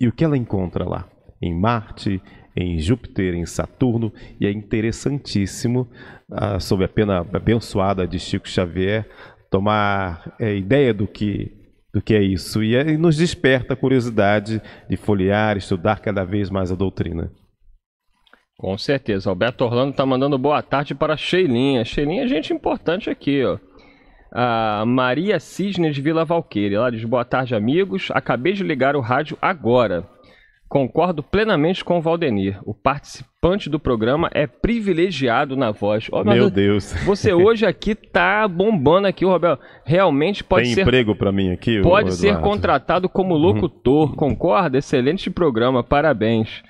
Speaker 3: e o que ela encontra lá, em Marte, em Júpiter, em Saturno, e é interessantíssimo, ah, sob a pena abençoada de Chico Xavier, tomar é, ideia do que do que é isso e, é, e nos desperta a curiosidade de folhear, estudar cada vez mais a doutrina.
Speaker 2: Com certeza. Alberto Orlando está mandando boa tarde para Sheilinha. Sheilinha é gente importante aqui, ó. A Maria de Vila Valqueira. Ela diz: Boa tarde, amigos. Acabei de ligar o rádio agora. Concordo plenamente com o Valdenir. O participante do programa é privilegiado na voz. Oh, meu, meu Deus. Deus. Você hoje aqui tá bombando aqui, Roberto. Realmente pode Tem ser. emprego
Speaker 3: para mim aqui? Pode ser
Speaker 2: contratado como locutor. Uhum. Concorda? Excelente programa. Parabéns.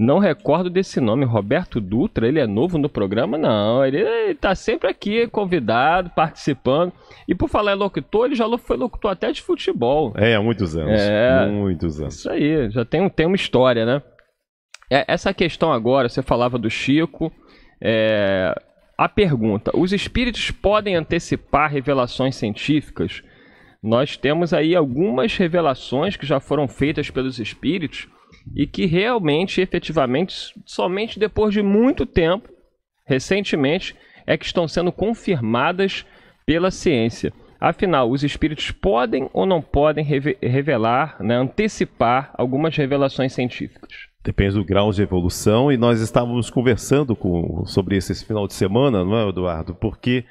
Speaker 2: Não recordo desse nome, Roberto Dutra, ele é novo no programa? Não, ele, está sempre aqui convidado, participando. E por falar em locutor, ele já foi locutor até de futebol.
Speaker 3: É, há muitos anos. É, muitos anos. Isso
Speaker 2: aí, já tem, tem uma história, né? É, essa questão agora, você falava do Chico, é, a pergunta: os espíritos podem antecipar revelações científicas? Nós temos aí algumas revelações que já foram feitas pelos espíritos e que realmente, efetivamente, somente depois de muito tempo, recentemente, é que estão sendo confirmadas pela ciência. Afinal, os espíritos podem ou não podem revelar, né, antecipar algumas revelações científicas?
Speaker 3: Depende do grau de evolução, e nós estávamos conversando com, sobre isso esse final de semana, não é, Eduardo? Porque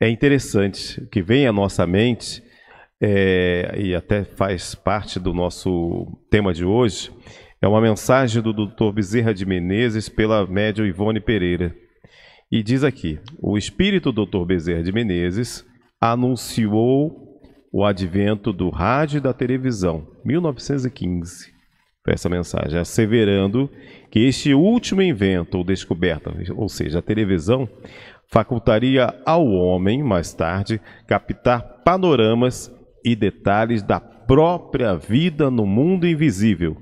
Speaker 3: é interessante que vem à nossa mente, é, e até faz parte do nosso tema de hoje, é uma mensagem do Dr. Bezerra de Menezes pela médium Ivone Pereira. E diz aqui: o espírito do Dr. Bezerra de Menezes anunciou o advento do rádio e da televisão, 1915. Foi essa mensagem, asseverando que este último invento ou descoberta, ou seja, a televisão, facultaria ao homem, mais tarde, captar panoramas e detalhes da própria vida no mundo invisível,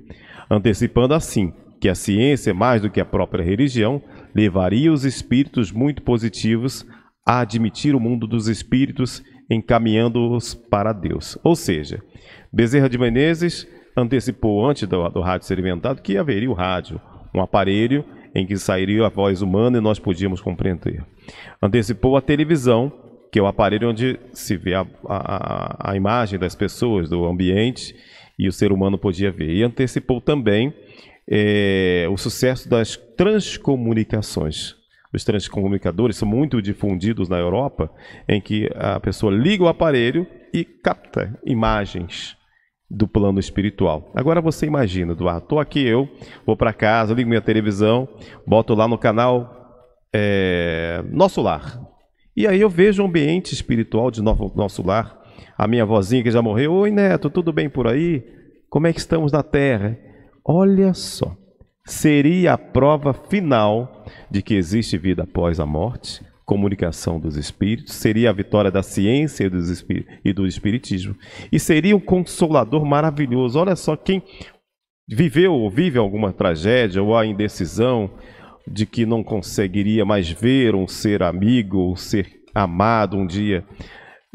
Speaker 3: antecipando assim que a ciência, mais do que a própria religião, levaria os espíritos muito positivos a admitir o mundo dos espíritos, encaminhando-os para Deus. Ou seja, Bezerra de Menezes antecipou antes do, do rádio ser inventado que haveria o rádio, um aparelho em que sairia a voz humana e nós podíamos compreender. Antecipou a televisão, que é o aparelho onde se vê a, a, a imagem das pessoas, do ambiente, e o ser humano podia ver. E antecipou também é, o sucesso das transcomunicações. Os transcomunicadores são muito difundidos na Europa, em que a pessoa liga o aparelho e capta imagens do plano espiritual. Agora você imagina, Eduardo, estou aqui eu, vou para casa, ligo minha televisão, boto lá no canal é, Nosso Lar. E aí eu vejo o ambiente espiritual de Nosso Lar a minha vozinha que já morreu. Oi, Neto, tudo bem por aí? Como é que estamos na Terra? Olha só, seria a prova final de que existe vida após a morte, comunicação dos espíritos, seria a vitória da ciência e do espiritismo, e seria um consolador maravilhoso. Olha só, quem viveu ou vive alguma tragédia ou a indecisão de que não conseguiria mais ver um ser amigo ou um ser amado um dia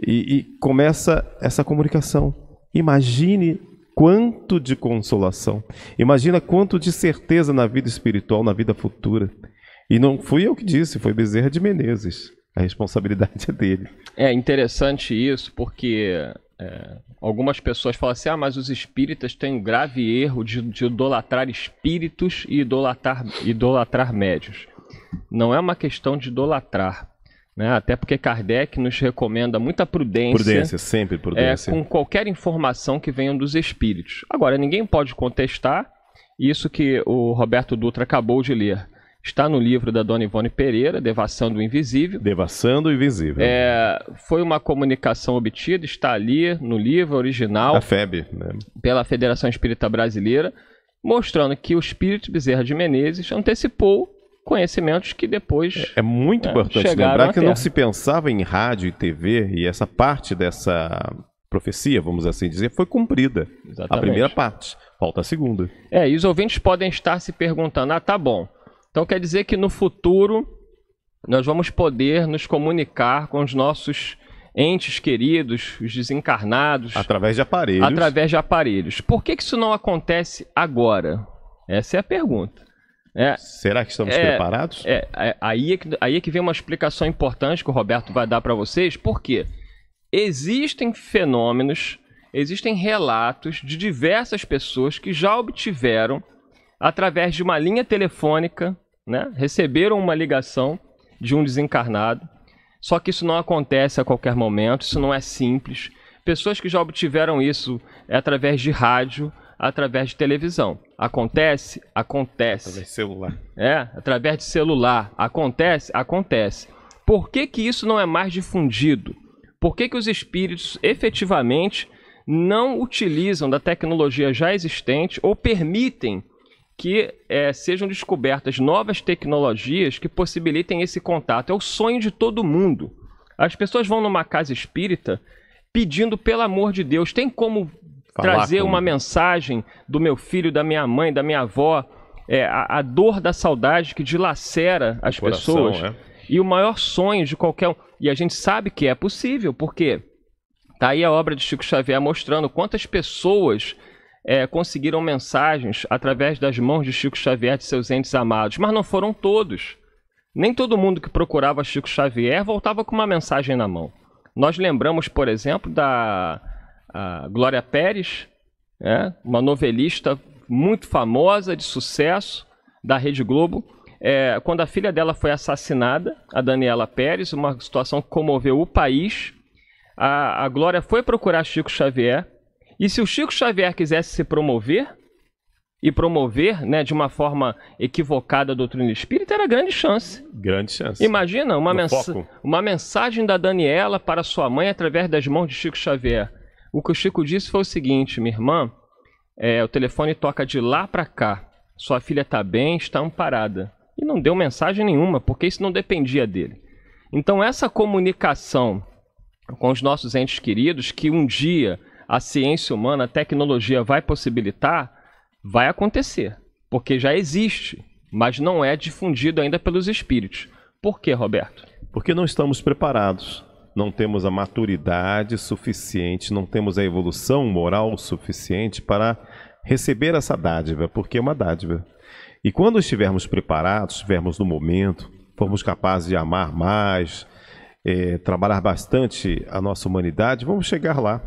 Speaker 3: e, e começa essa comunicação. Imagine quanto de consolação. Imagina quanto de certeza na vida espiritual, na vida futura. E não fui eu que disse, foi Bezerra de Menezes. A responsabilidade é dele.
Speaker 2: É interessante isso, porque é, algumas pessoas falam assim: ah, mas os espíritas têm um grave erro de, de idolatrar espíritos e idolatrar, idolatrar médios. Não é uma questão de idolatrar. Né? Até porque Kardec nos recomenda muita prudência. Prudência, sempre prudência. É, com qualquer informação que venha dos espíritos. Agora, ninguém pode contestar isso que o Roberto Dutra acabou de ler. Está no livro da Dona Ivone Pereira, Devassando o Invisível. Devassando o Invisível. É, foi uma comunicação obtida, está ali no livro original. FEB. Né? Pela Federação Espírita Brasileira, mostrando que o espírito Bezerra de Menezes antecipou conhecimentos que depois. É, é, muito né, importante lembrar que não se
Speaker 3: pensava em rádio e TV, e essa parte dessa profecia, vamos assim dizer, foi cumprida. Exatamente. A primeira parte, falta a segunda.
Speaker 2: É, e os ouvintes podem estar se perguntando: ah, tá bom. Então quer dizer que no futuro nós vamos poder nos comunicar com os nossos entes queridos, os desencarnados. Através de aparelhos. Através de aparelhos. Por que, que isso não acontece agora? Essa é a pergunta. É, Será que estamos é, preparados? É, é, aí, é que, aí é que vem uma explicação importante que o Roberto vai dar para vocês, porque existem fenômenos, existem relatos de diversas pessoas que já obtiveram, através de uma linha telefônica, né, receberam uma ligação de um desencarnado. Só que isso não acontece a qualquer momento, isso não é simples. Pessoas que já obtiveram isso é através de rádio, através de televisão. Acontece? Acontece. Através de celular. É, através de celular. Acontece? Acontece. Por que, que isso não é mais difundido? Por que, que os espíritos efetivamente não utilizam da tecnologia já existente ou permitem que é, sejam descobertas novas tecnologias que possibilitem esse contato? É o sonho de todo mundo. As pessoas vão numa casa espírita pedindo, pelo amor de Deus, tem como trazer com... uma mensagem do meu filho, da minha mãe, da minha avó, é, a, a dor da saudade que dilacera as Coração, pessoas. É. E o maior sonho de qualquer um. E a gente sabe que é possível, porque tá aí a obra de Chico Xavier mostrando quantas pessoas é, conseguiram mensagens através das mãos de Chico Xavier de seus entes amados, mas não foram todos. Nem todo mundo que procurava Chico Xavier voltava com uma mensagem na mão. Nós lembramos, por exemplo, da a Glória Pérez, é, uma novelista muito famosa, de sucesso, da Rede Globo. É, quando a filha dela foi assassinada, a Daniela Pérez, uma situação que comoveu o país, a, a Glória foi procurar Chico Xavier. E se o Chico Xavier quisesse se promover, e promover né, de uma forma equivocada a doutrina espírita, era grande chance. Grande chance. Imagina uma, mensa foco. uma mensagem da Daniela para sua mãe através das mãos de Chico Xavier. O que o Chico disse foi o seguinte: minha irmã, é, o telefone toca de lá para cá. Sua filha está bem, está amparada. E não deu mensagem nenhuma, porque isso não dependia dele. Então, essa comunicação com os nossos entes queridos, que um dia a ciência humana, a tecnologia vai possibilitar, vai acontecer, porque já existe, mas não é difundido ainda pelos espíritos. Por quê, Roberto? Porque não estamos preparados
Speaker 3: não temos a maturidade suficiente, não temos a evolução moral suficiente para receber essa dádiva, porque é uma dádiva. E quando estivermos preparados, estivermos no momento, formos capazes de amar mais, é, trabalhar bastante a nossa humanidade, vamos chegar lá.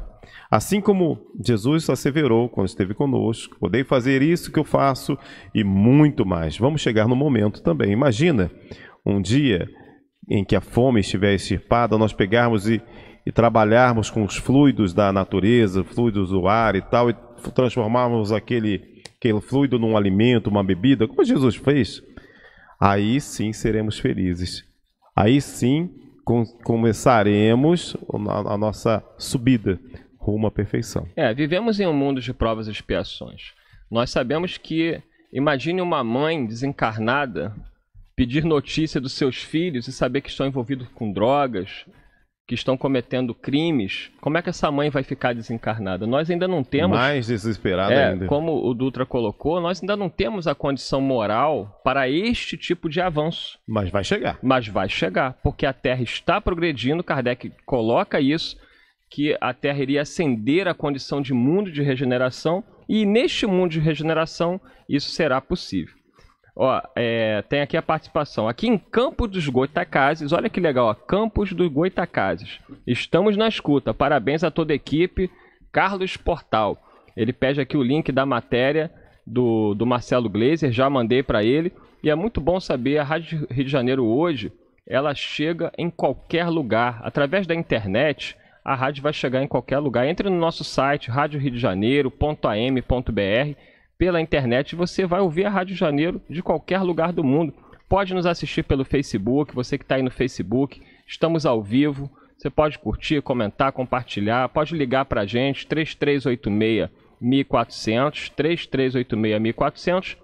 Speaker 3: Assim como Jesus asseverou quando esteve conosco, podei fazer isso que eu faço e muito mais. Vamos chegar no momento também. Imagina um dia em que a fome estiver extirpada, nós pegarmos e, e trabalharmos com os fluidos da natureza, fluidos do ar e tal, e transformarmos aquele, aquele fluido num alimento, uma bebida, como Jesus fez, aí sim seremos felizes. Aí sim com, começaremos a, a nossa subida rumo à perfeição.
Speaker 2: É, vivemos em um mundo de provas e expiações. Nós sabemos que Imagine uma mãe desencarnada pedir notícia dos seus filhos e saber que estão envolvidos com drogas, que estão cometendo crimes, como é que essa mãe vai ficar desencarnada? Nós ainda não temos. Mais
Speaker 3: desesperada é, ainda. Como
Speaker 2: o Dutra colocou, nós ainda não temos a condição moral para este tipo de avanço. Mas vai chegar. Mas vai chegar, porque a Terra está progredindo, Kardec coloca isso, que a Terra iria ascender a condição de mundo de regeneração, e neste mundo de regeneração isso será possível. Ó, é, tem aqui a participação. Aqui em Campos dos Goitacazes, olha que legal, ó, Campos dos Goitacazes. Estamos na escuta. Parabéns a toda a equipe. Carlos Portal. Ele pede aqui o link da matéria do, do Marcelo Glazer, já mandei para ele. E é muito bom saber, a Rádio Rio de Janeiro hoje, ela chega em qualquer lugar. Através da internet, a rádio vai chegar em qualquer lugar. Entre no nosso site, rádioridejaneiro.am.br pela internet, você vai ouvir a Rádio Janeiro de qualquer lugar do mundo. Pode nos assistir pelo Facebook, você que está aí no Facebook, estamos ao vivo. Você pode curtir, comentar, compartilhar, pode ligar para a gente, 3386 1400, 3386 1400,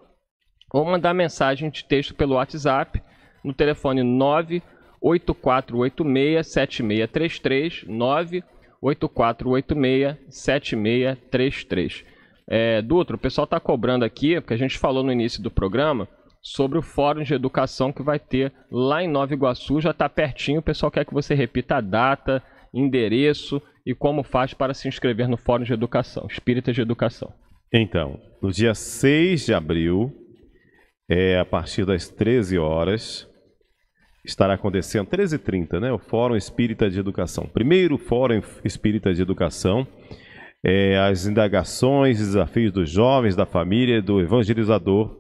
Speaker 2: ou mandar mensagem de texto pelo WhatsApp no telefone 98486 7633, 98486 7633. É, Dutra, o pessoal está cobrando aqui, porque a gente falou no início do programa, sobre o Fórum de Educação que vai ter lá em Nova Iguaçu. Já está pertinho, o pessoal quer que você repita a data, endereço e como faz para se inscrever no Fórum de Educação, Espíritas de Educação.
Speaker 3: Então, no dia 6 de abril, é, a partir das 13 horas, estará acontecendo, 13h30, né? O Fórum Espírita de Educação. Primeiro Fórum Espírita de Educação é, as indagações, desafios dos jovens, da família, do evangelizador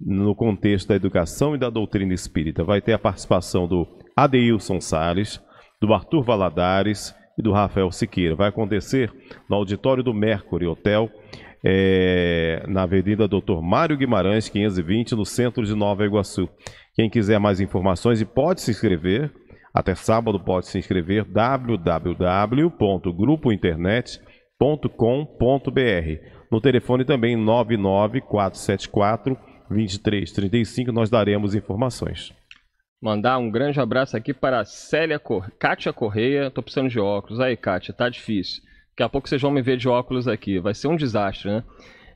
Speaker 3: no contexto da educação e da doutrina espírita. Vai ter a participação do Adeilson Sales, do Arthur Valadares e do Rafael Siqueira. Vai acontecer no auditório do Mercury Hotel, é, na Avenida Doutor Mário Guimarães, 520, no centro de Nova Iguaçu. Quem quiser mais informações e pode se inscrever, até sábado pode se inscrever, www.grupointernet.com com.br No telefone também 99474 2335 nós daremos informações.
Speaker 2: Mandar um grande abraço aqui para a Célia Cor... Kátia Correia. Tô precisando de óculos. Aí, Kátia, tá difícil. Daqui a pouco vocês vão me ver de óculos aqui. Vai ser um desastre, né?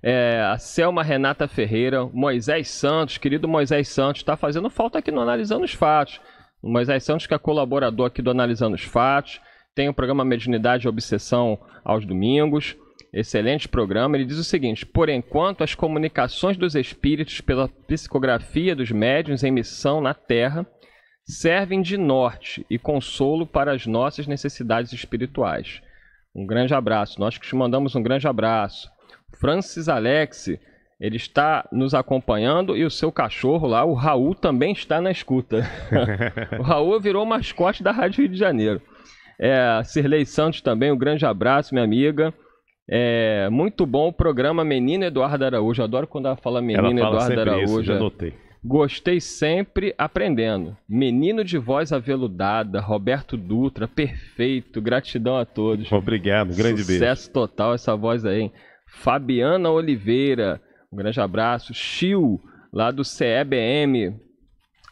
Speaker 2: É, a Selma Renata Ferreira, Moisés Santos, querido Moisés Santos, está fazendo falta aqui no Analisando os Fatos. O Moisés Santos, que é colaborador aqui do Analisando os Fatos tem o programa Mediunidade e Obsessão aos domingos. Excelente programa. Ele diz o seguinte: por enquanto, as comunicações dos espíritos pela psicografia dos médiuns em missão na Terra servem de norte e consolo para as nossas necessidades espirituais. Um grande abraço. Nós que te mandamos um grande abraço. Francis Alex, ele está nos acompanhando e o seu cachorro lá, o Raul, também está na escuta. o Raul virou mascote da Rádio Rio de Janeiro. É, Cirlei Santos também, um grande abraço, minha amiga. É, muito bom o programa Menina Eduardo Araújo. Adoro quando ela fala Menina Eduardo Araújo. Isso, já notei. Gostei sempre aprendendo. Menino de voz aveludada, Roberto Dutra, perfeito. Gratidão a todos. Obrigado, grande Sucesso beijo. Sucesso total essa voz aí, Fabiana Oliveira, um grande abraço. Chiu, lá do CEBM.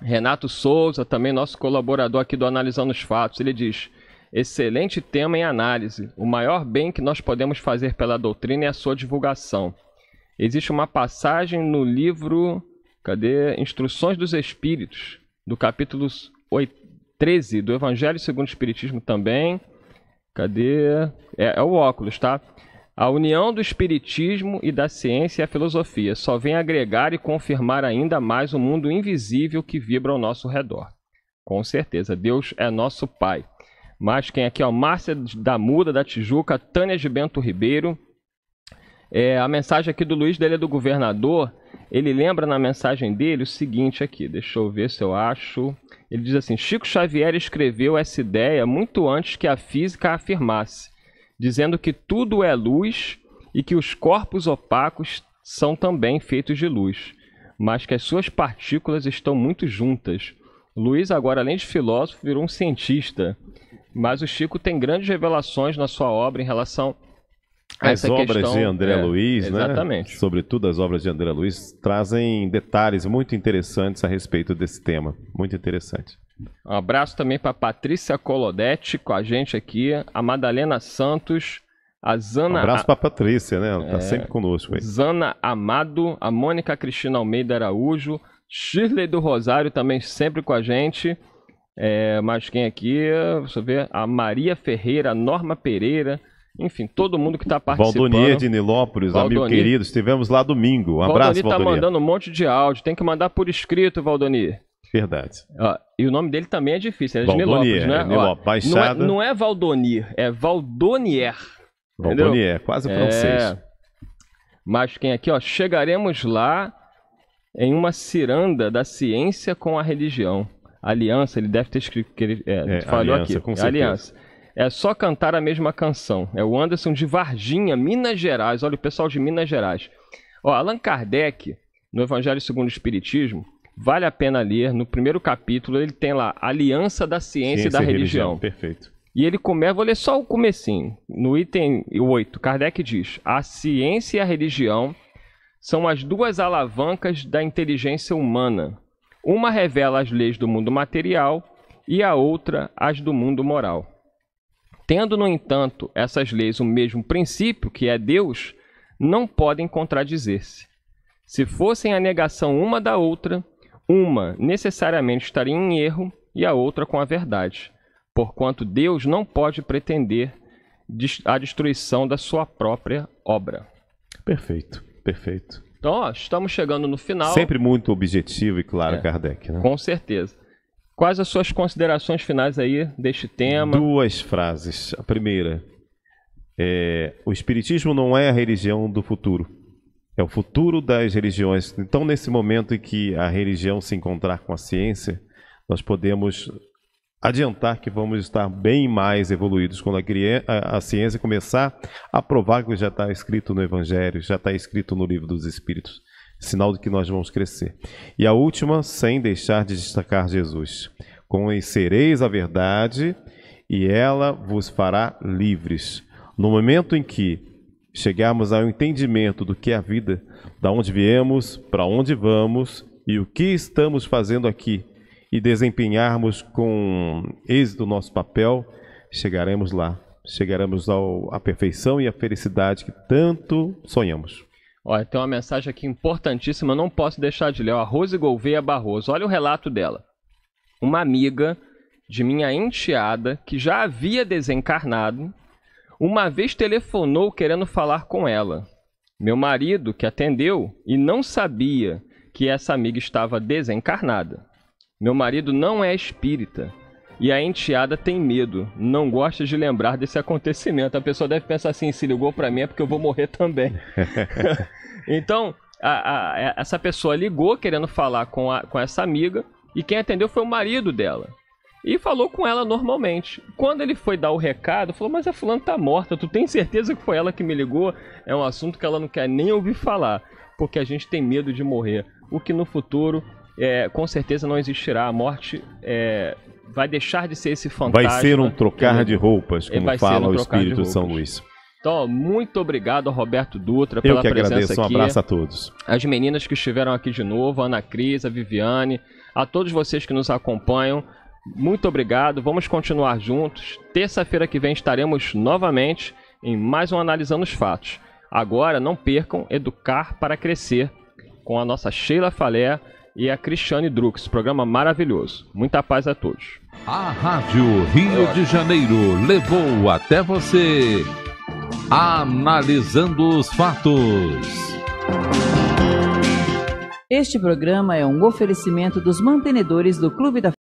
Speaker 2: Renato Souza, também nosso colaborador aqui do Analisando os Fatos, ele diz: Excelente tema em análise. O maior bem que nós podemos fazer pela doutrina é a sua divulgação. Existe uma passagem no livro, cadê? Instruções dos Espíritos, do capítulo 8, 13 do Evangelho segundo o Espiritismo também. Cadê? É, é o óculos, tá? A união do espiritismo e da ciência e a filosofia só vem agregar e confirmar ainda mais o mundo invisível que vibra ao nosso redor. Com certeza, Deus é nosso Pai. Mas quem aqui, ó, Márcia da Muda, da Tijuca, Tânia de Bento Ribeiro. É, a mensagem aqui do Luiz dele é do governador. Ele lembra na mensagem dele o seguinte aqui, deixa eu ver se eu acho. Ele diz assim: Chico Xavier escreveu essa ideia muito antes que a física a afirmasse, dizendo que tudo é luz e que os corpos opacos são também feitos de luz, mas que as suas partículas estão muito juntas. Luiz, agora, além de filósofo, virou um cientista. Mas o Chico tem grandes revelações na sua obra em relação a as obras questão, de André é, Luiz, exatamente. né? Exatamente.
Speaker 3: Sobretudo as obras de André Luiz trazem detalhes muito interessantes a respeito desse tema. Muito interessante.
Speaker 2: Um abraço também para Patrícia Colodetti com a gente aqui, a Madalena Santos, a Zana. Um abraço
Speaker 3: para Patrícia, né? Ela está é, sempre conosco aí.
Speaker 2: Zana Amado, a Mônica Cristina Almeida Araújo, Shirley do Rosário também sempre com a gente. É, mas quem aqui, eu ver a Maria Ferreira, a Norma Pereira, enfim, todo mundo que está participando. Valdonier de
Speaker 3: Nilópolis, Valdonier. amigo querido, estivemos lá domingo. Um abraço, Valdonier. Tá Valdonier está
Speaker 2: mandando um monte de áudio, tem que mandar por escrito, Valdonier. Verdade. e o nome dele também é difícil, é de Nilópolis, né? É Nilópolis, Não é, não é é Valdonier. Valdonier,
Speaker 3: entendeu? quase francês. É...
Speaker 2: Mas quem aqui, ó, chegaremos lá em uma ciranda da ciência com a religião aliança, ele deve ter escrito que ele é, é, falhou aqui. É aliança. É só cantar a mesma canção. É o Anderson de Varginha, Minas Gerais. Olha o pessoal de Minas Gerais. Ó, Allan Kardec, no Evangelho segundo o Espiritismo, vale a pena ler. No primeiro capítulo, ele tem lá Aliança da Ciência, Ciência e da religião. religião. Perfeito. E ele começa, vou ler só o comecinho. No item 8, Kardec diz: A ciência e a religião são as duas alavancas da inteligência humana uma revela as leis do mundo material e a outra as do mundo moral. Tendo, no entanto, essas leis o mesmo princípio, que é Deus, não podem contradizer-se. Se fossem a negação uma da outra, uma necessariamente estaria em erro e a outra com a verdade, porquanto Deus não pode pretender a destruição da sua própria obra.
Speaker 3: Perfeito, perfeito.
Speaker 2: Então, ó, estamos chegando no final. Sempre
Speaker 3: muito objetivo e
Speaker 2: claro, é, Kardec, né? Com certeza. Quais as suas considerações finais aí deste tema? Duas frases. A primeira é, o espiritismo não é a religião
Speaker 3: do futuro. É o futuro das religiões. Então, nesse momento em que a religião se encontrar com a ciência, nós podemos adiantar que vamos estar bem mais evoluídos quando a, a, a ciência começar a provar que já está escrito no Evangelho, já está escrito no Livro dos Espíritos. Sinal de que nós vamos crescer. E a última, sem deixar de destacar Jesus. Conhecereis a verdade e ela vos fará livres. No momento em que chegarmos ao entendimento do que é a vida, da onde viemos, para onde vamos e o que estamos fazendo aqui, e desempenharmos com êxito o nosso papel, chegaremos lá. Chegaremos ao, à perfeição e à felicidade que tanto
Speaker 2: sonhamos. Olha, tem uma mensagem aqui importantíssima, não posso deixar de ler. A Rose Gouveia Barroso, olha o relato dela. Uma amiga de minha enteada, que já havia desencarnado, uma vez telefonou querendo falar com ela. Meu marido, que atendeu e não sabia que essa amiga estava desencarnada, meu marido não é espírita. E a enteada tem medo, não gosta de lembrar desse acontecimento. A pessoa deve pensar assim: se ligou para mim é porque eu vou morrer também. então, a, a, essa pessoa ligou querendo falar com, a, com essa amiga, e quem atendeu foi o marido dela. E falou com ela normalmente. Quando ele foi dar o recado, falou: Mas a fulana tá morta, tu tem certeza que foi ela que me ligou? É um assunto que ela não quer nem ouvir falar, porque a gente tem medo de morrer. O que no futuro é, com certeza não existirá. A morte é, vai deixar de ser esse fantasma. Vai ser um
Speaker 3: trocar de roupas, é, como fala um o Espírito de São Luís.
Speaker 2: Então, muito obrigado ao Roberto Dutra pela Eu que presença agradeço, aqui. Um abraço a todos. As meninas que estiveram aqui de novo, a Ana Cris, a Viviane, a todos vocês que nos acompanham. Muito obrigado. Vamos continuar juntos. Terça-feira que vem estaremos novamente em mais um Analisando os Fatos. Agora, não percam Educar para Crescer com a nossa Sheila Falé e a Cristiane Drux. Programa maravilhoso. Muita paz a todos.
Speaker 1: A Rádio Rio de Janeiro levou até você analisando os fatos.
Speaker 3: Este programa é um oferecimento dos mantenedores do Clube da